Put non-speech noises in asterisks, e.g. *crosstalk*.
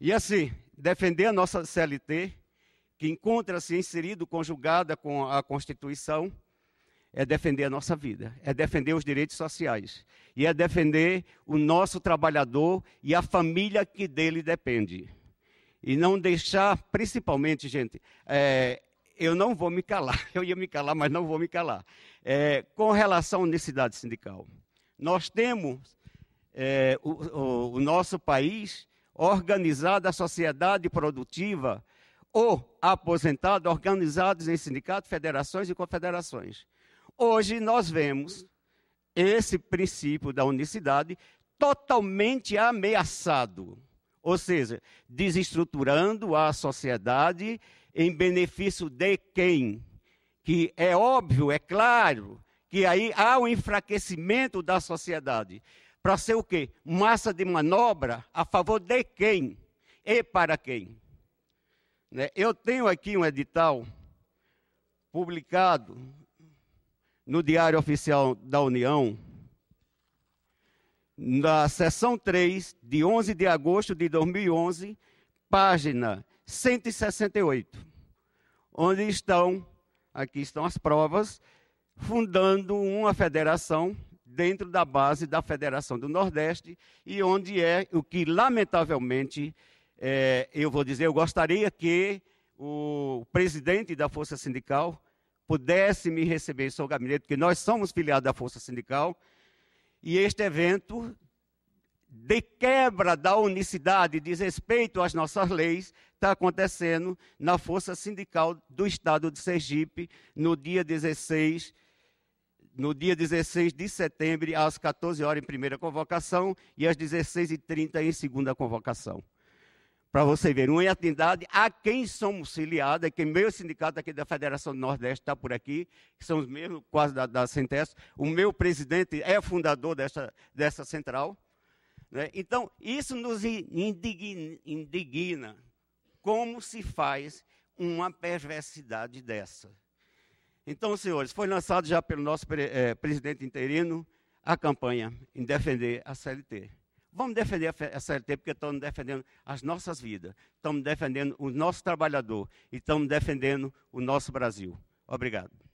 E assim, defender a nossa CLT, que encontra-se inserido, conjugada com a Constituição, é defender a nossa vida, é defender os direitos sociais e é defender o nosso trabalhador e a família que dele depende. E não deixar, principalmente, gente, é, eu não vou me calar, *laughs* eu ia me calar, mas não vou me calar, é, com relação à unicidade sindical. Nós temos é, o, o, o nosso país organizada, a sociedade produtiva, ou aposentado, organizados em sindicatos, federações e confederações. Hoje nós vemos esse princípio da unicidade totalmente ameaçado, ou seja, desestruturando a sociedade em benefício de quem? Que é óbvio, é claro, que aí há um enfraquecimento da sociedade. Para ser o quê? Massa de manobra a favor de quem e para quem. Né? Eu tenho aqui um edital publicado no Diário Oficial da União, na sessão 3, de 11 de agosto de 2011, página 168, onde estão, aqui estão as provas, fundando uma federação dentro da base da Federação do Nordeste e onde é o que, lamentavelmente, é, eu vou dizer, eu gostaria que o presidente da Força Sindical pudesse me receber em seu gabinete, porque nós somos filiados da Força Sindical, e este evento de quebra da unicidade, desrespeito às nossas leis, está acontecendo na Força Sindical do Estado de Sergipe, no dia 16 de no dia 16 de setembro, às 14 horas, em primeira convocação, e às 16h30 em segunda convocação. Para você ver, uma entidade a quem somos filiados, é que meu sindicato aqui da Federação do Nordeste está por aqui, que são os mesmos quase da, da o meu presidente é fundador dessa, dessa central. Né? Então, isso nos indigna, indigna. Como se faz uma perversidade dessa? Então, senhores, foi lançado já pelo nosso é, presidente interino a campanha em defender a CLT. Vamos defender a CLT porque estamos defendendo as nossas vidas, estamos defendendo o nosso trabalhador e estamos defendendo o nosso Brasil. Obrigado.